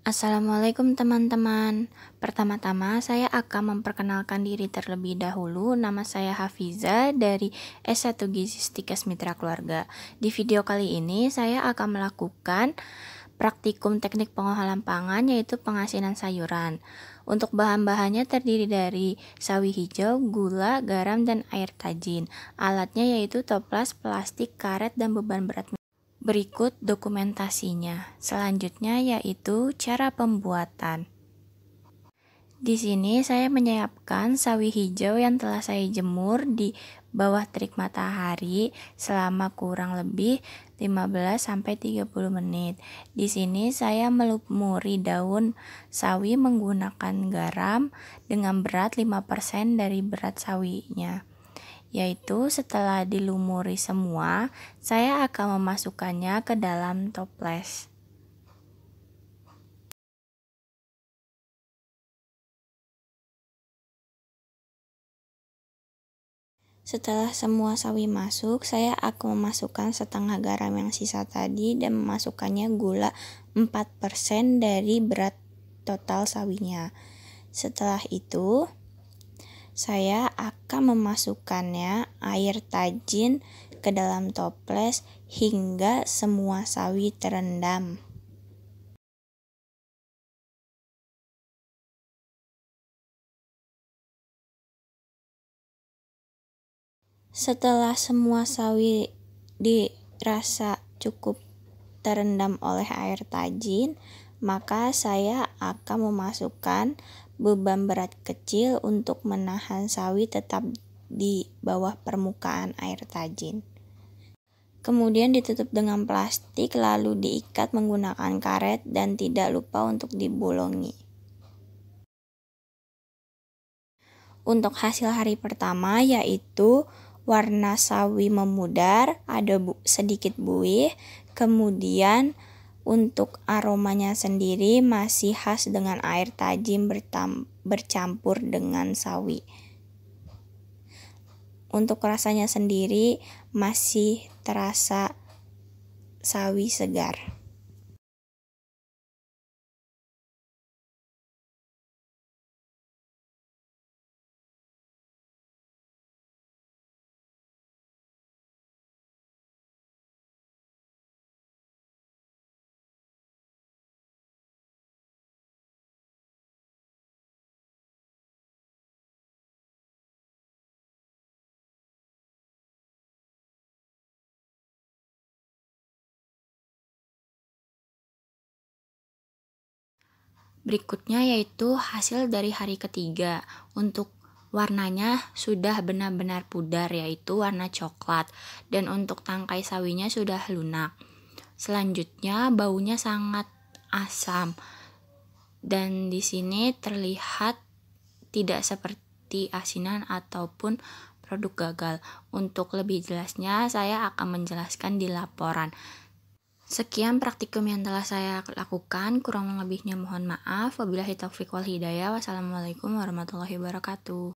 Assalamualaikum teman-teman. Pertama-tama saya akan memperkenalkan diri terlebih dahulu. Nama saya Hafiza dari S1 Gizi Stikes Mitra Keluarga. Di video kali ini saya akan melakukan praktikum teknik pengolahan pangan yaitu pengasinan sayuran. Untuk bahan-bahannya terdiri dari sawi hijau, gula, garam, dan air tajin. Alatnya yaitu toples, plastik, karet, dan beban berat Berikut dokumentasinya. Selanjutnya yaitu cara pembuatan. Di sini saya menyiapkan sawi hijau yang telah saya jemur di bawah terik matahari selama kurang lebih 15 sampai 30 menit. Di sini saya melumuri daun sawi menggunakan garam dengan berat 5% dari berat sawinya yaitu setelah dilumuri semua, saya akan memasukkannya ke dalam toples. Setelah semua sawi masuk, saya akan memasukkan setengah garam yang sisa tadi dan memasukkannya gula 4% dari berat total sawinya. Setelah itu, saya akan memasukkannya air tajin ke dalam toples hingga semua sawi terendam. Setelah semua sawi dirasa cukup terendam oleh air tajin, maka saya akan memasukkan beban berat kecil untuk menahan sawi tetap di bawah permukaan air tajin. Kemudian ditutup dengan plastik lalu diikat menggunakan karet dan tidak lupa untuk dibolongi. Untuk hasil hari pertama yaitu warna sawi memudar, ada bu sedikit buih, kemudian untuk aromanya sendiri masih khas dengan air tajin bercampur dengan sawi. Untuk rasanya sendiri masih terasa sawi segar. Berikutnya yaitu hasil dari hari ketiga. Untuk warnanya sudah benar-benar pudar yaitu warna coklat dan untuk tangkai sawinya sudah lunak. Selanjutnya baunya sangat asam. Dan di sini terlihat tidak seperti asinan ataupun produk gagal. Untuk lebih jelasnya saya akan menjelaskan di laporan. Sekian praktikum yang telah saya lakukan, kurang lebihnya mohon maaf. Wabillahi taufiq wal hidayah. Wassalamualaikum warahmatullahi wabarakatuh.